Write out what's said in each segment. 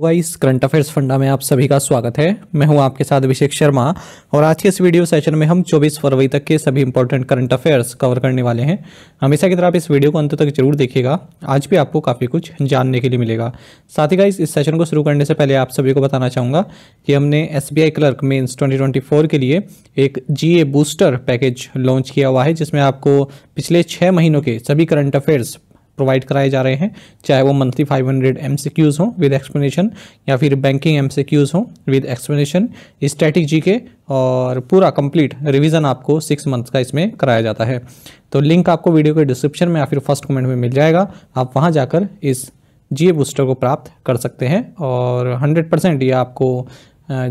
Vice current affairs funda में आप सभी का स्वागत है मैं हूं आपके साथ अभिषेक शर्मा और आज के इस वीडियो सेशन में हम 24 फरवरी तक के सभी इंपॉर्टेंट करंट अफेयर्स कवर करने वाले हैं हमेशा की तरह आप इस वीडियो को अंत तक जरूर देखिएगा आज भी आपको काफ़ी कुछ जानने के लिए मिलेगा साथ ही का इस सेशन को शुरू करने से पहले आप सभी को बताना चाहूँगा कि हमने एस क्लर्क मेन्स ट्वेंटी के लिए एक जी बूस्टर पैकेज लॉन्च किया हुआ है जिसमें आपको पिछले छः महीनों के सभी करंट अफेयर्स प्रोवाइड कराए जा रहे हैं चाहे वो monthly 500 hundred M C Qs हों विद एक्सप्लेनेशन या फिर बैंकिंग एम सी क्यूज़ हों with explanation static G K और पूरा कंप्लीट रिवीजन आपको सिक्स मंथ्स का इसमें कराया जाता है तो लिंक आपको वीडियो के डिस्क्रिप्शन में या फिर फर्स्ट कमेंट में मिल जाएगा आप वहाँ जाकर इस जी बूस्टर को प्राप्त कर सकते हैं और हंड्रेड परसेंट ये आपको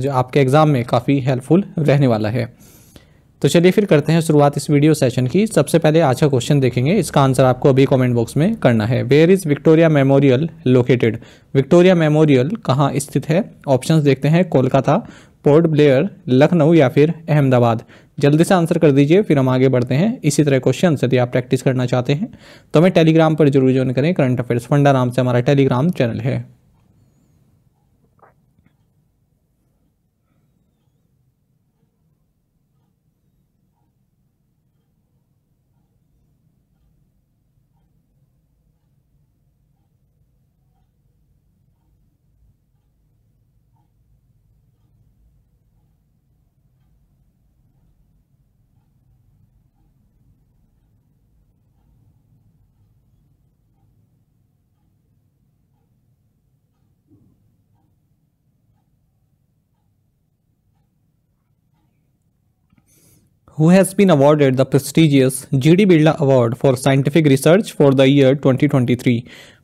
जो आपके एग्ज़ाम में काफ़ी हेल्पफुल रहने वाला है तो चलिए फिर करते हैं शुरुआत इस वीडियो सेशन की सबसे पहले आज का क्वेश्चन देखेंगे इसका आंसर आपको अभी कमेंट बॉक्स में करना है where is Victoria memorial located Victoria memorial कहाँ स्थित है ऑप्शंस देखते हैं कोलकाता पोर्ट ब्लेयर लखनऊ या फिर अहमदाबाद जल्दी से आंसर कर दीजिए फिर हम आगे बढ़ते हैं इसी तरह क्वेश्चन यदि आप प्रैक्टिस करना चाहते हैं तो हमें टेलीग्राम पर जरूर ज्वाइन करें करंट अफेयर्स फंडा नाम से हमारा टेलीग्राम चैनल है who has been awarded the prestigious G.D. Birla Award for Scientific Research for the year 2023.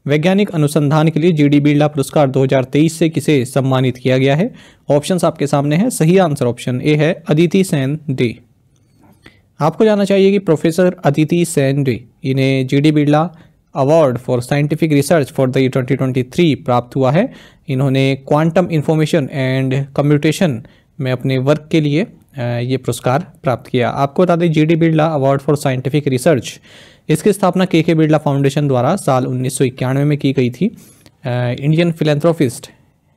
वैज्ञानिक अनुसंधान के लिए जीडी बिरला पुरस्कार 2023 से किसे सम्मानित किया गया है ऑप्शंस आपके सामने हैं सही आंसर ऑप्शन ए है अदिति सेन डे आपको जानना चाहिए कि प्रोफेसर अदिति सेन डे इन्हें GD Birla award for scientific research for the year 2023 प्राप्त हुआ है इन्होंने क्वांटम इन्फॉर्मेशन एंड कम्यूटेशन में अपने वर्क के लिए ये पुरस्कार प्राप्त किया आपको बता दें G D Birla award for scientific research इसकी स्थापना के के बिरला फाउंडेशन द्वारा साल उन्नीस में की गई थी इंडियन फिलेंथ्रोफिस्ट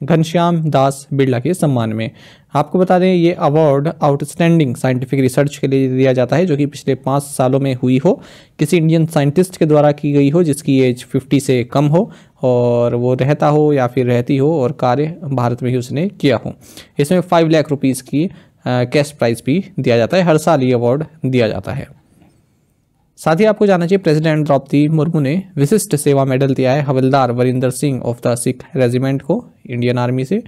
घनश्याम दास बिरला के सम्मान में आपको बता दें ये अवार्ड आउटस्टैंडिंग साइंटिफिक रिसर्च के लिए दिया जाता है जो कि पिछले पाँच सालों में हुई हो किसी इंडियन साइंटिस्ट के द्वारा की गई हो जिसकी एज फिफ्टी से कम हो और वो रहता हो या फिर रहती हो और कार्य भारत में ही उसने किया हो इसमें फाइव लाख रुपीज़ की कैश प्राइज़ भी दिया जाता है हर साल ये अवार्ड दिया जाता है साथ ही आपको जानना चाहिए प्रेसिडेंट द्रौपदी मुर्मू ने विशिष्ट सेवा मेडल दिया है havildar Varinder Singh of the Sikh regiment को इंडियन आर्मी से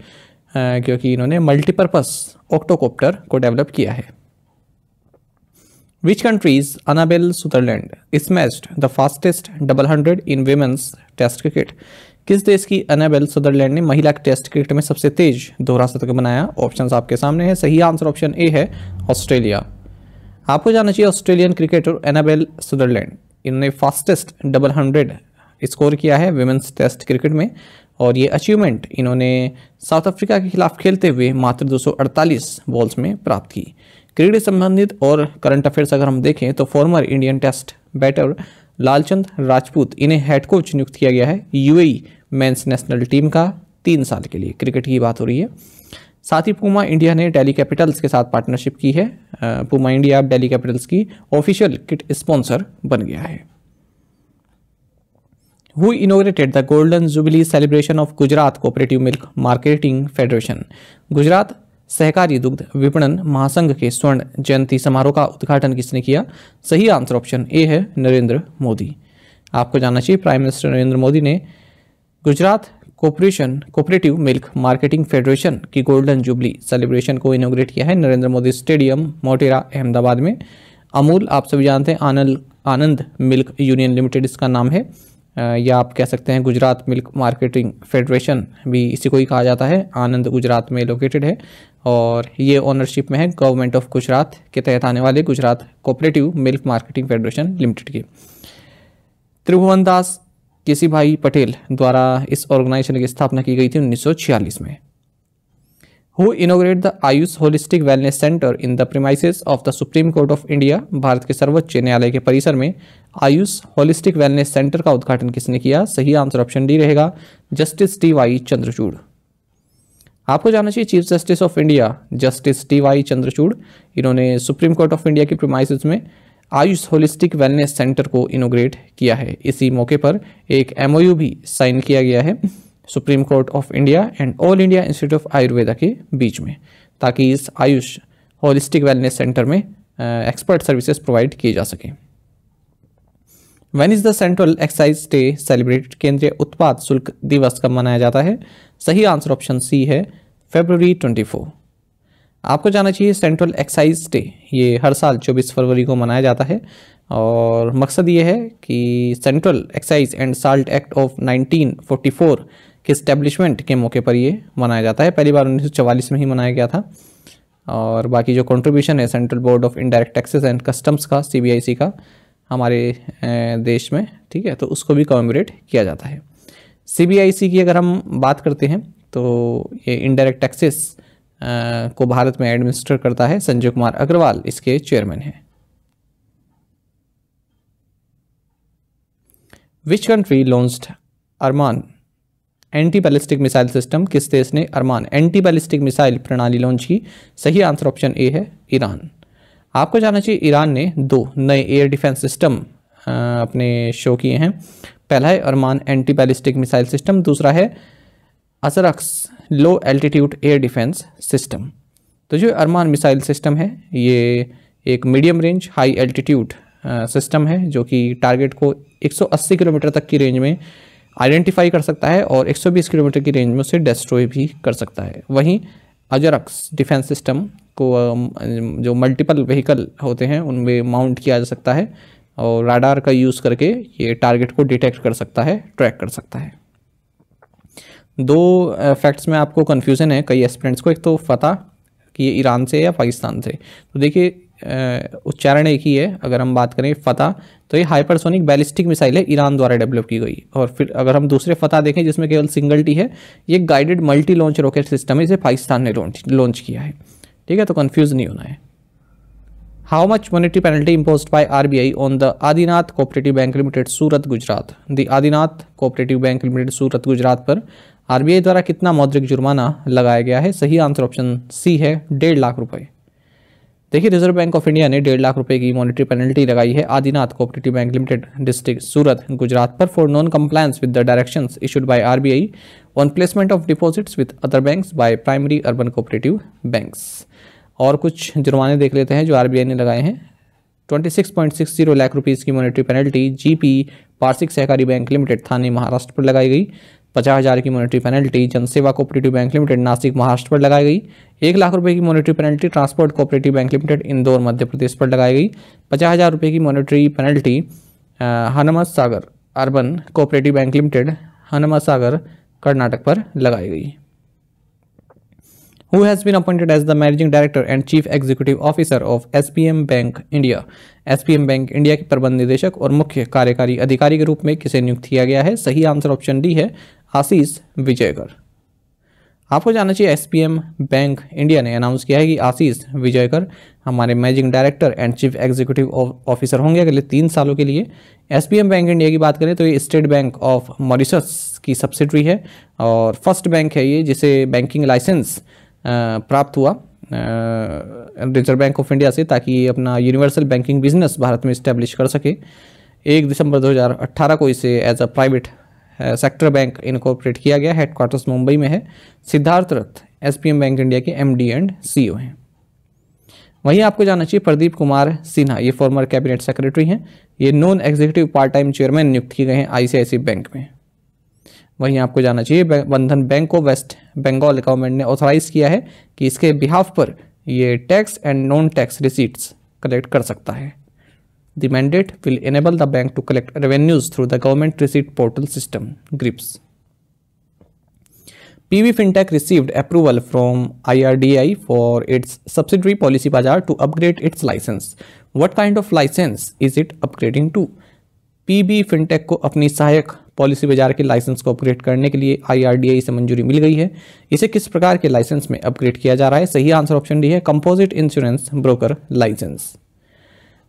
क्योंकि इन्होंने मल्टीपर्पस ऑक्टोकॉप्टर को डेवलप किया है which countries Annabel Sutherland smashed the fastest double hundred in women's test cricket किस देश की अनेबेल सदरलैंड ने महिला टेस्ट क्रिकेट में सबसे तेज दोहरा शतक बनाया ऑप्शन आपके सामने है सही आंसर ऑप्शन ए है ऑस्ट्रेलिया आपको जानना चाहिए ऑस्ट्रेलियन क्रिकेटर एनाबेल सुदरलैंड इन्होंने फास्टेस्ट डबल हंड्रेड स्कोर किया है वेमेंस टेस्ट क्रिकेट में और ये अचीवमेंट इन्होंने साउथ अफ्रीका के खिलाफ खेलते हुए मात्र 248 बॉल्स में प्राप्त की क्रिकेट संबंधित और करंट अफेयर्स अगर हम देखें तो former Indian test batter Lalchand Rajput इन्हें हेड कोच नियुक्त किया गया है यूएई मेंस नेशनल टीम का तीन साल के लिए क्रिकेट की बात हो रही है साथ ही पूमा इंडिया ने डेली कैपिटल्स के साथ पार्टनरशिप की है पूमा इंडिया डेली कैपिटल्स की ऑफिशियल किट स्पॉन्सर बन गया है who inaugurated the golden jubilee celebration of Gujarat cooperative milk marketing federation Gujarat सहकारी दुग्ध विपणन महासंघ के स्वर्ण जयंती समारोह का उद्घाटन किसने किया सही आंसर ऑप्शन ए है नरेंद्र मोदी आपको जानना चाहिए प्राइम मिनिस्टर नरेंद्र मोदी ने Gujarat cooperation cooperative milk marketing federation की गोल्डन जुबली सेलिब्रेशन को इनोग्रेट किया है नरेंद्र मोदी स्टेडियम मोटेरा अहमदाबाद में अमूल आप सभी जानते हैं Anand Anand milk union limited इसका नाम है या आप कह सकते हैं गुजरात मिल्क मार्केटिंग फेडरेशन भी इसी को ही कहा जाता है आनंद गुजरात में लोकेटेड है और ये ओनरशिप में है गवर्नमेंट ऑफ गुजरात के तहत आने वाले Gujarat cooperative milk marketing federation limited के त्रिभुवन दास केसी भाई पटेल द्वारा इस ऑर्गेनाइजेशन की स्थापना की गई थी उन्नीस में who inaugurate the Ayush holistic wellness centre in the premises of the Supreme Court of India Bharat के सर्वोच्च न्यायालय के परिसर में आयुष होलिस्टिक वेलनेस सेंटर का उद्घाटन किसने किया सही आंसर ऑप्शन डी रहेगा जस्टिस टी वाई चंद्रचूड़ आपको जानना चाहिए chief justice of India justice T Y Chandrachud इन्होंने सुप्रीम कोर्ट ऑफ इंडिया की प्रीमाइसिस में आयुष होलिस्टिक वेलनेस सेंटर को इनोग्रेट किया है इसी मौके पर एक एमओयू भी साइन किया गया है Supreme Court of India and All India Institute of Ayurveda के बीच में ताकि इस आयुष होलिस्टिक वेलनेस सेंटर में एक्सपर्ट सर्विसेज प्रोवाइड किए जा सकें when is the Central Excise Day celebrate केंद्रीय उत्पाद शुल्क दिवस कब मनाया जाता है सही आंसर ऑप्शन सी है फेब्रवरी 24 आपको जाना चाहिए सेंट्रल एक्साइज डे ये हर साल 24 फरवरी को मनाया जाता है और मकसद ये है कि Central Excise and Salt Act of 1944 के इस्टेब्लिशमेंट के मौके पर ये मनाया जाता है पहली बार 1944 में ही मनाया गया था और बाकी जो कंट्रीब्यूशन है Central Board of Indirect Taxes and Customs का सी का हमारे देश में ठीक है तो उसको भी कॉमरेट किया जाता है सी की अगर हम बात करते हैं तो ये इनडायरेक्ट टैक्सेस को भारत में एडमिनिस्टर करता है संजय कुमार अग्रवाल इसके चेयरमैन हैं which country launched Arman anti ballistic missile system किस देश ने अरमान एंटी बैलिस्टिक मिसाइल प्रणाली लॉन्च की सही आंसर ऑप्शन ए है ईरान आपको जानना चाहिए ईरान ने दो नए एयर डिफेंस सिस्टम अपने शो किए हैं पहला है Arman anti ballistic missile system दूसरा है Azarakhsh low altitude air defence system तो जो अरमान मिसाइल सिस्टम है ये एक medium range high altitude system है जो कि टारगेट को 180 किलोमीटर तक की रेंज में आइडेंटिफाई कर सकता है और 120 किलोमीटर की रेंज में उसे डेस्ट्रॉय भी कर सकता है वहीं अजरक्स डिफेंस सिस्टम को जो मल्टीपल व्हीकल होते हैं उनमें माउंट किया जा सकता है और राडार का यूज़ करके ये टारगेट को डिटेक्ट कर सकता है ट्रैक कर सकता है दो फैक्ट्स में आपको कन्फ्यूज़न है कई एस्परेंट्स को एक तो पता कि ये ईरान से है या पाकिस्तान से तो देखिए उच्चारण एक ही है अगर हम बात करें फतेह तो ये हाइपरसोनिक बैलिस्टिक मिसाइल है ईरान द्वारा डेवलप की गई और फिर अगर हम दूसरे फतह देखें जिसमें केवल सिंगल टी है ये guided multi launch rocket system है इसे पाकिस्तान ने लॉन्च लॉन्च किया है ठीक है तो कन्फ्यूज़ नहीं होना है monetary penalty impose by R B I on the Adinath cooperative bank limited Surat Gujarat the Adinath cooperative bank limited Surat Gujarat पर आरबीआई द्वारा कितना मौद्रिक जुर्माना लगाया गया है सही आंसर ऑप्शन सी है डेढ़ लाख रुपए देखिए रिजर्व बैंक ऑफ इंडिया ने डेढ़ लाख रुपए की मॉनिटरी पेनल्टी लगाई है Adinath cooperative bank limited district Surat Gujarat पर for non compliance with the directions issued by RBI on placement of deposits with other banks by primary urban cooperative banks और कुछ जुर्माने देख लेते हैं जो आर ने लगाए हैं ट्वेंटी लाख रुपीज़ की मॉनिटरी पेनल्टी जी पार्षिक सहकारी बैंक लिमिटेड थाने महाराष्ट्र पर लगाई गई पचास हज़ार की monetary penalty Janseva cooperative bank limited Nashik Maharashtra पर लगाई गई एक लाख रुपए की monetary penalty transport cooperative bank limited Indore Madhya Pradesh पर लगाई गई पचास हज़ार रुपये की monetary penalty Hanumat Sagar urban cooperative bank limited Hanumat Sagar Karnataka पर लगाई गई who has been appointed as the managing director and chief executive officer of SBM Bank India. SBM Bank India के प्रबंध निदेशक और मुख्य कार्यकारी अधिकारी के रूप में किसे नियुक्त किया गया है सही आंसर ऑप्शन डी है आशीष विजयकर आपको जानना चाहिए एम बैंक इंडिया ने अनाउंस किया है कि आशीष विजयकर हमारे managing director and chief executive officer होंगे अगले तीन सालों के लिए एम बैंक इंडिया की बात करें तो ये स्टेट बैंक ऑफ मॉरिशस की सब्सिडरी है और फर्स्ट बैंक है ये जिसे बैंकिंग लाइसेंस प्राप्त हुआ रिजर्व बैंक ऑफ इंडिया से ताकि अपना यूनिवर्सल बैंकिंग बिजनेस भारत में इस्टेब्लिश कर सके एक दिसंबर 2018 को इसे as a private sector bank incorporate किया गया हेडक्वार्टर्स मुंबई में है Siddharth Rath S bank India के एम एंड सी हैं वहीं आपको जानना चाहिए प्रदीप कुमार सिन्हा ये फॉर्मर कैबिनेट सेक्रेटरी हैं ये non executive part time chairman नियुक्त किए गए हैं आईसीआईसी बैंक में वहीं आपको जाना चाहिए बंधन बैंक को वेस्ट बंगाल गवर्नमेंट ने ऑथराइज किया है कि इसके बिहाफ पर ये tax and non tax receipts collect कर सकता है The mandate will enable the bank to collect revenues through the government receipt portal system, GRIPS. PV FinTech received approval from IRDI for its subsidiary Policy Bazaar to upgrade its license. What kind of license is it upgrading to? PB FinTech को अपनी सहायक policy बाजार के licence को upgrade करने के लिए आई से मंजूरी मिल गई है इसे किस प्रकार के लाइसेंस में अपग्रेड किया जा रहा है सही आंसर ऑप्शन डी है कंपोजिट इंश्योरेंस ब्रोकर लाइसेंस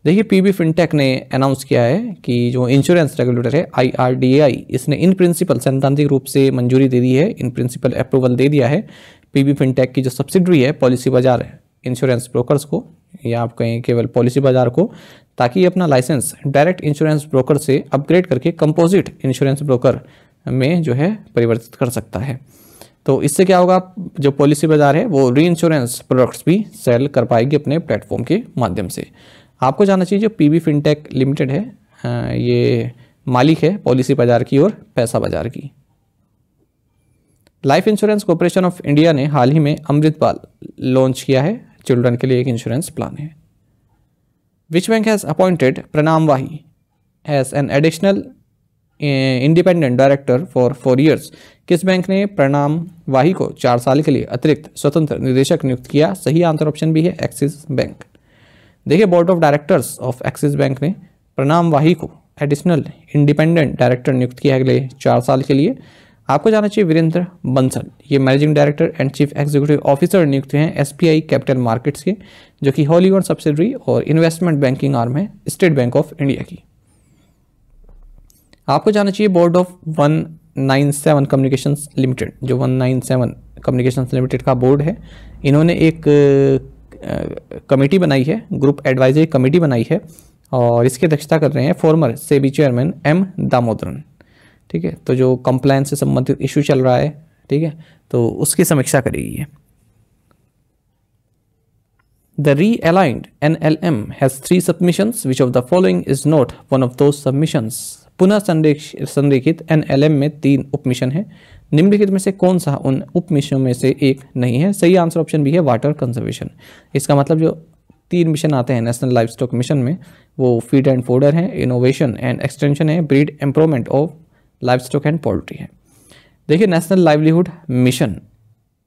देखिए पीबी फिनटेक ने अनाउंस किया है कि जो इंश्योरेंस रेगुलेटर है आईआरडीएआई इसने इन प्रिंसिपल सैद्धांतिक रूप से मंजूरी दे दी है इन प्रिंसिपल अप्रूवल दे दिया है पीबी फिनटेक की जो सब्सिडरी है पॉलिसी बाजार इंश्योरेंस ब्रोकर्स को या आप कहें केवल पॉलिसी बाजार को ताकि अपना लाइसेंस डायरेक्ट इंश्योरेंस ब्रोकर से अपग्रेड करके कंपोजिट इंश्योरेंस ब्रोकर में जो है परिवर्तित कर सकता है तो इससे क्या होगा जो पॉलिसी बाजार है वो री इंश्योरेंस प्रोडक्ट्स भी सेल कर पाएगी अपने प्लेटफॉर्म के माध्यम से आपको जानना चाहिए जो पी फिनटेक लिमिटेड है हाँ, ये मालिक है पॉलिसी बाजार की और पैसा बाजार की life insurance corporation of India ने हाल ही में अमृतपाल लॉन्च किया है चिल्ड्रन के लिए एक इंश्योरेंस प्लान है which bank has appointed Pranam Wahi as an additional independent director for four years किस बैंक ने प्रणाम वाही को चार साल के लिए अतिरिक्त स्वतंत्र निदेशक नियुक्त किया सही आंसर ऑप्शन भी है एक्सिस बैंक देखिए board of directors of Axis bank ने प्रणाम वाही को एडिशनल इंडिपेंडेंट डायरेक्टर नियुक्त किया है अगले चार साल के लिए आपको जाना चाहिए वीरेंद्र बंसल ये managing director and chief executive officer नियुक्त हैं एस कैपिटल मार्केट्स के जो कि होली और सब्सिडरी और इन्वेस्टमेंट बैंकिंग आर्म है स्टेट बैंक ऑफ इंडिया की आपको जाना चाहिए board of one nine seven communications limited जो one nine seven communications limited का बोर्ड है इन्होंने एक कमेटी बनाई है ग्रुप एडवाइजरी कमेटी बनाई है और इसकी अध्यक्षता कर रहे हैं former SEBI chairman M Damodaran ठीक है तो जो कंप्लाइंस से संबंधित इशू चल रहा है ठीक है तो उसकी समीक्षा करेगी ये N L M has three submissions, which of the following is not one of the submissions? पुनः संरेखित एन एल एम में तीन उपमिशन है निम्नलिखित में से कौन सा उन उप मिशनों में से एक नहीं है सही आंसर ऑप्शन भी है वाटर कंजर्वेशन इसका मतलब जो तीन मिशन आते हैं नेशनल लाइफ स्टॉक मिशन में वो फीड एंड फोडर है इनोवेशन एंड एक्सटेंशन है breed improvement of livestock and poultry है देखिए नेशनल लाइवलीहुड मिशन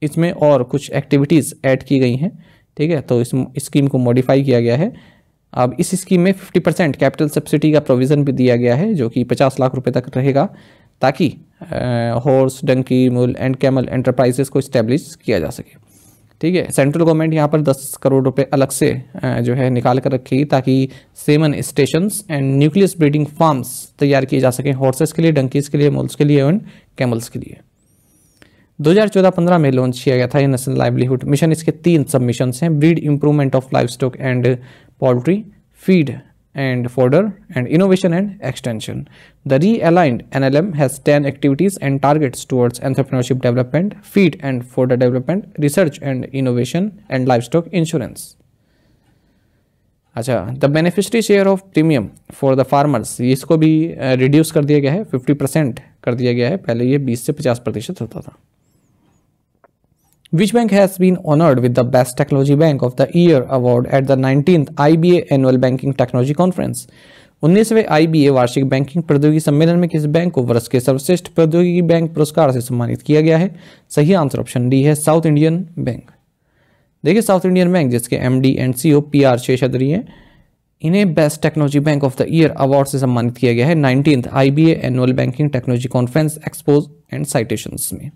इसमें और कुछ एक्टिविटीज़ ऐड की गई हैं ठीक है तो इस स्कीम को मॉडिफाई किया गया है अब इस स्कीम में 50 परसेंट कैपिटल सब्सिडी का प्रोविज़न भी दिया गया है जो कि 50 लाख रुपए तक रहेगा ताकि horse donkey mule and camel enterprises को इस्टेब्लिश किया जा सके ठीक है सेंट्रल गवर्नमेंट यहाँ पर 10 करोड़ रुपए अलग से जो है निकाल कर रखेगी ताकि semen station and nucleus breeding farms तैयार किए जा सकें हॉर्सेस के लिए डंकीज़ के लिए मोल्स के लिए एंड कैमल्स के लिए 2014-15 में लॉन्च किया गया था ये नेशनल लाइवलीहुड मिशन इसके तीन सब मिशन हैं breed improvement of livestock and poultry feed and folder and innovation and extension. The realigned NLM has 10 activities and targets towards entrepreneurship development, feed and folder development, research and innovation and livestock insurance. अच्छा the beneficiary share of premium for the farmers इसको भी reduce कर दिया गया है 50 percent कर दिया गया है पहले ये 20 से 50 प्रतिशत होता था which bank has been honored with the Best Technology Bank of the Year award at the 19th IBA Annual Banking Technology Conference. 19वें IBA वार्षिक बैंकिंग प्रौद्योगिकी सम्मेलन में किस बैंक को वर्ष के सर्वश्रेष्ठ प्रौद्योगिकी बैंक पुरस्कार से सम्मानित किया गया है सही आंसर ऑप्शन डी है साउथ इंडियन बैंक देखिए साउथ इंडियन बैंक जिसके MD and CEO PR Seshadri हैं इन्हें best technology bank of the year award से सम्मानित किया गया है nineteenth IBA annual banking technology conference expos and citations में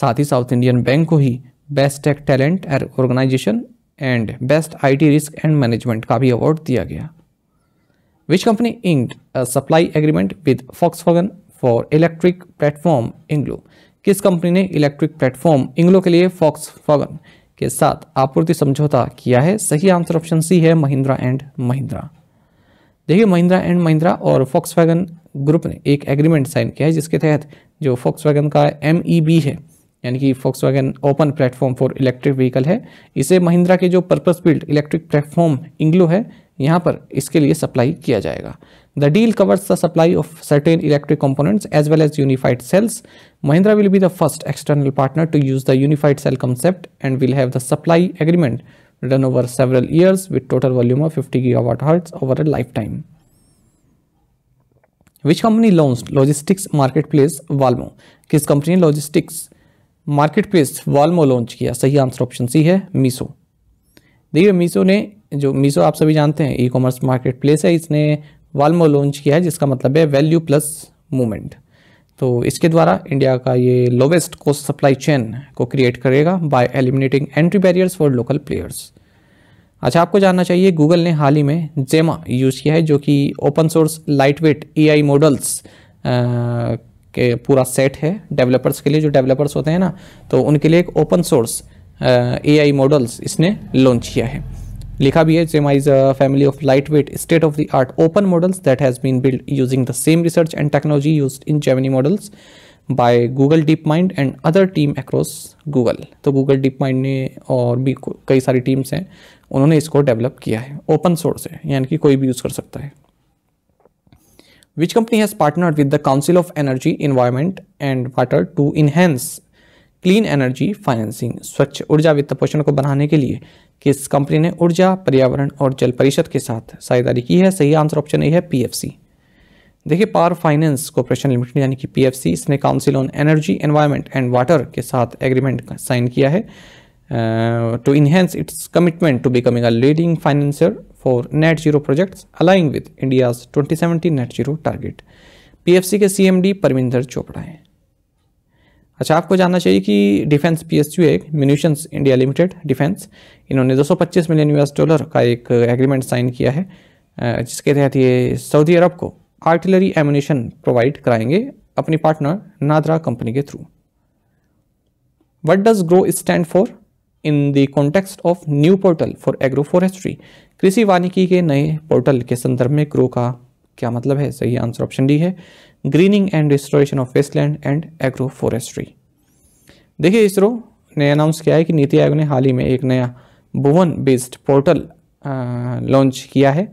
साथ ही साउथ इंडियन बैंक को ही best tech talent organisation and best IT risk and management का भी अवार्ड दिया गया which company inked supply agreement with Volks for electric platform INGLO किस कंपनी ने इलेक्ट्रिक प्लेटफॉर्म इंग्लो के लिए फॉक्स के साथ आपूर्ति समझौता किया है सही आंसर ऑप्शन सी है महिंद्रा एंड महिंद्रा देखिए महिंद्रा एंड महिंद्रा और फॉक्स ग्रुप ने एक एग्रीमेंट साइन किया है जिसके तहत जो फॉक्स का एम e है यानी कि Volkswagen open platform for electric vehicle है इसे महिंद्रा के जो purpose build electric platform INGLO है यहाँ पर इसके लिए सप्लाई किया जाएगा the deal covers the supply of certain electric components as well as unified cells Mahindra will be the first external partner to use the unified cell concept and will have the supply agreement run over several years with total volume of 50 gigawatt hertz over a lifetime which company launch logistics marketplace Valmo किस company logistics marketplace Valmo launch किया सही answer option C है मीसो देखिए मीसो ने जो मीसो आप सभी जानते हैं ई कॉमर्स मार्केट प्लेस है इसने वाल्मो लॉन्च किया है जिसका मतलब है वैल्यू प्लस मूवमेंट तो इसके द्वारा इंडिया का ये लोवेस्ट कॉस्ट सप्लाई चेन को क्रिएट करेगा by eliminating entry barriers for local players अच्छा आपको जानना चाहिए गूगल ने हाल ही में जेमा यूज़ किया है जो कि open source lightweight models के पूरा सेट है डेवलपर्स के लिए जो डेवलपर्स होते हैं ना तो उनके लिए एक open source A I models इसने लॉन्च किया है लिखा भी है J is family of lightweight state of the art open models that has been build using the same research and technology use in Gemini models by Google DeepMind and other team across Google तो Google DeepMind ने और भी कई सारी teams हैं उन्होंने इसको develop किया है ओपन सोर्स है यानी कि कोई भी यूज़ कर सकता है which company has partnered with the Council of Energy, Environment and Water to enhance clean energy financing स्वच्छ ऊर्जा वित्त पोषण को बनाने के लिए किस कंपनी ने ऊर्जा पर्यावरण और जल परिषद के साथ साझेदारी की है सही आंसर ऑप्शन ए है पीएफसी देखिए पावर फाइनेंस कॉरपोरेशन लिमिटेड यानी कि पीएफसी इसने council on energy environment and water के साथ एग्रीमेंट साइन किया है uh, to enhance its commitment to becoming a leading financier for net zero projects aligning with India's 2070 net zero target. PFC के CMD Parminder Chopra हैं अच्छा आपको जानना चाहिए कि डिफेंस पी पीएसयू एक म्यूनिशंस इंडिया लिमिटेड डिफेंस इन्होंने 225 मिलियन यूएस डॉलर का एक एग्रीमेंट साइन किया है uh, जिसके तहत ये सऊदी अरब को आर्टिलरी एमुनेशन प्रोवाइड कराएंगे अपनी पार्टनर नादरा कंपनी के थ्रू वट डज ग्रो stand for in the context of new portal for agroforestry कृषि वानिकी के नए पोर्टल के संदर्भ में ग्रो का क्या मतलब है सही आंसर ऑप्शन डी है greening and restoration of wasteland and agroforestry देखिए इसरो ने अनाउंस किया है कि नीति आयोग ने हाल ही में एक नया भुवन बेस्ड पोर्टल लॉन्च किया है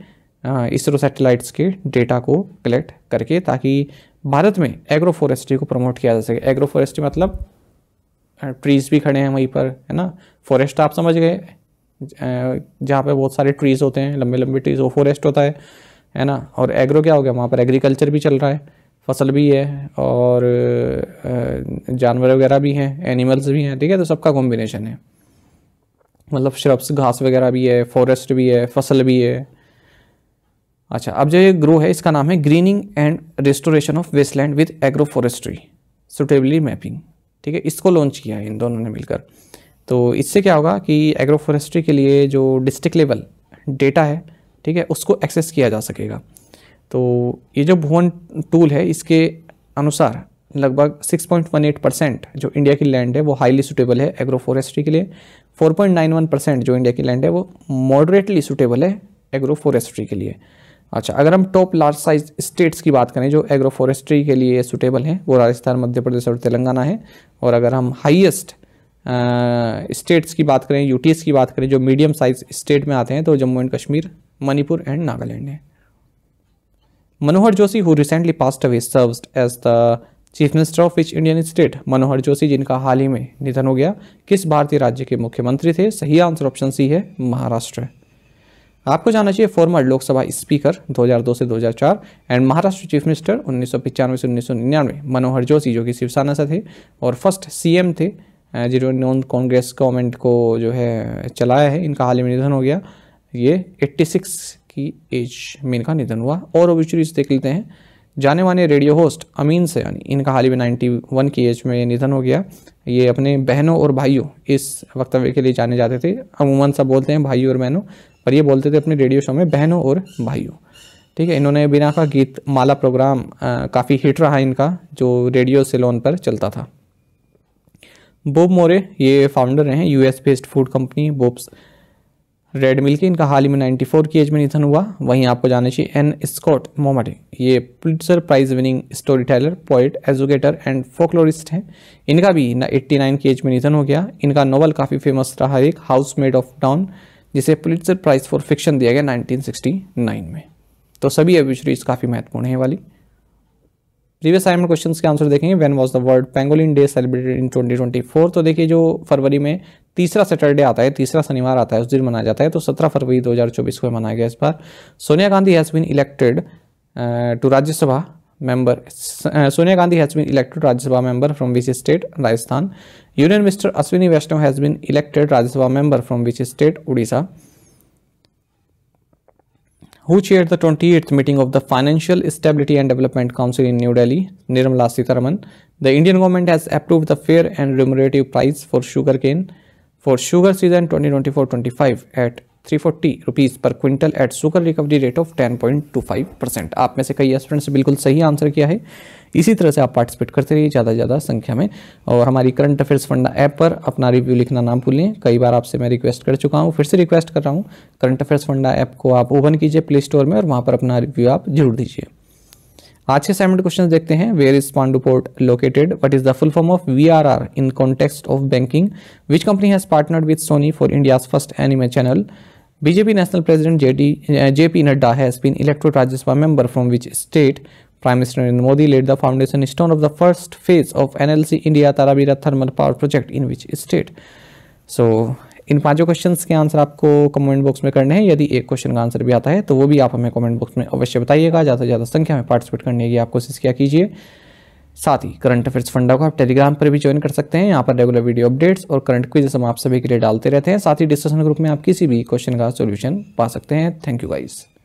इसरो सैटेलाइट्स के डेटा को कलेक्ट करके ताकि भारत में एग्रो फॉरेस्ट्री को प्रमोट किया जा सके एग्रो फॉरेस्ट्री मतलब ट्रीज़ भी खड़े हैं वहीं पर है ना फॉरेस्ट आप समझ गए जहाँ पे बहुत सारे ट्रीज़ होते हैं लंबे लंबे ट्रीज़ वो फॉरेस्ट होता है है ना और एग्रो क्या हो गया वहाँ पर एग्रीकल्चर भी चल रहा है फसल भी है और जानवर वगैरह भी हैं एनिमल्स भी हैं ठीक है तो सबका कॉम्बिनेशन है मतलब श्रब्स घास वगैरह भी है फॉरेस्ट भी है फसल भी है अच्छा अब जो ये ग्रो है इसका नाम है greening and restoration of wasteland with agroforestry suitably mapping ठीक है इसको लॉन्च किया है इन दोनों ने मिलकर तो इससे क्या होगा कि एग्रो फॉरेस्ट्री के लिए जो डिस्ट्रिक्ट लेवल डेटा है ठीक है उसको एक्सेस किया जा सकेगा तो ये जो भुवन टूल है इसके अनुसार लगभग 6.18 परसेंट जो इंडिया की लैंड है वो हाईली सुटेबल है एग्रो फॉरेस्ट्री के लिए 4.91 परसेंट जो इंडिया की लैंड है वो मॉडरेटली सुटेबल है एग्रो फॉरेस्ट्री के लिए अच्छा अगर हम टॉप लार्ज साइज स्टेट्स की बात करें जो एग्रोफोरेस्ट्री के लिए सुटेबल हैं वो राजस्थान मध्य प्रदेश और तेलंगाना है और अगर हम हाईएस्ट स्टेट्स की बात करें यूटीएस की बात करें जो मीडियम साइज स्टेट में आते हैं तो जम्मू एंड कश्मीर मणिपुर एंड नागालैंड है Manohar Joshi who recently passed away served as the chief minister of which Indian state Manohar Joshi जिनका हाल ही में निधन हो गया किस भारतीय राज्य के मुख्यमंत्री थे सही आंसर ऑप्शन सी है महाराष्ट्र है आपको जाना चाहिए फॉर्मर लोकसभा स्पीकर 2002 से 2004 एंड महाराष्ट्र चीफ मिनिस्टर उन्नीस से उन्नीस मनोहर जोशी जो कि शिवसेना से थे और फर्स्ट सीएम थे जिन्होंने नॉन कांग्रेस गवर्नमेंट को जो है चलाया है इनका हाल ही में निधन हो गया ये 86 की एज में इनका निधन हुआ और ओबिचुरीज देख लेते हैं जाने माने रेडियो होस्ट अमीन से इनका हाल ही में नाइन्टी की एज में निधन हो गया ये अपने बहनों और भाइयों इस वक्तव्य के लिए जाने जाते थे अमूमन सब बोलते हैं भाइयों और बहनों और ये बोलते थे अपने रेडियो शो में बहनों और भाइयों ठीक है इन्होंने बिना का गीत माला प्रोग्राम काफ़ी हिट रहा इनका जो रेडियो सेलोन पर चलता था बोब मोरे ये फाउंडर हैं US based food company Bob's Red Mill के इनका हाल ही में 94 की एज में निधन हुआ वहीं आपको जाना चाहिए एन स्कॉट मोमटे ये Pulitzer prize winning story teller poet educator and folklorist हैं इनका भी ना 89 की एज में निधन हो गया इनका नॉवल काफ़ी फेमस रहा एक हाउस मेड ऑफ डाउन जिसे पुलिटर प्राइज फॉर फिक्शन दिया गया 1969 में तो सभी एबिशरीज काफ़ी महत्वपूर्ण है वाली प्रीवियस असाइनमेंट क्वेश्चन के आंसर देखेंगे when was the world pangolin day celebrated in 2024 तो देखिए जो फरवरी में तीसरा सैटरडे आता है तीसरा शनिवार आता है उस दिन मनाया जाता है तो सत्रह फरवरी 2024 को मनाया गया इस बार Sonia Gandhi has been elected to Rajya Sabha member. Uh, Sonia Gandhi has been elected Rajya Sabha member from which state? Rajasthan. Union Minister Aswini Vaishnav has been elected Rajya Sabha member from which state? Odisha. Who chaired the 28th meeting of the Financial Stability and Development Council in New Delhi? Nirmala Sitaraman. The Indian government has approved the fair and remunerative price for sugarcane for sugar season 2024-25 at three forty rupees per quintal at sugar recovery rate of ten point two five percent आप में से कई students बिल्कुल सही answer किया है इसी तरह से आप पार्टिसिपेट करते रहिए ज़्यादा से ज़्यादा संख्या में और हमारी करंट अफेयर्स फंडा ऐप पर अपना रिव्यू लिखना ना भूलें कई बार आपसे मैं रिक्वेस्ट कर चुका हूँ फिर से रिक्वेस्ट कर रहा हूँ करंट अफेयर्स फंडा ऐप को आप ओपन कीजिए प्ले स्टोर में और वहाँ पर अपना रिव्यू आप जरूर दीजिए आज के असाइनमेंट क्वेश्चन देखते हैं where is Pandu port located what is the full form of V R R in context of banking which company has partnered with Sony for India's first anime channel BJP national president JD JP Nadda has been elected Rajya Sabha member from which state prime minister Narendra Modi laid the foundation stone of the first phase of NLC India Talabira thermal power project in which state सो इन पांचों question के answer आपको comment box में करने हैं यदि एक question का answer भी आता है तो वो भी आप हमें कॉमेंट बॉक्स में अवश्य बताइएगा ज़्यादा से ज़्यादा संख्या में पार्टिसिपेट करने की आप कोशिश किया कीजिए साथ ही करंट अफेयर्स फंडा को आप टेलीग्राम पर भी ज्वाइन कर सकते हैं यहाँ पर रेगुलर वीडियो अपडेट्स और करंट क्विज हम आप सभी के लिए डालते रहते हैं साथ ही डिस्कशन ग्रुप में आप किसी भी क्वेश्चन का सोल्यूशन पा सकते हैं थैंक यू गाइज़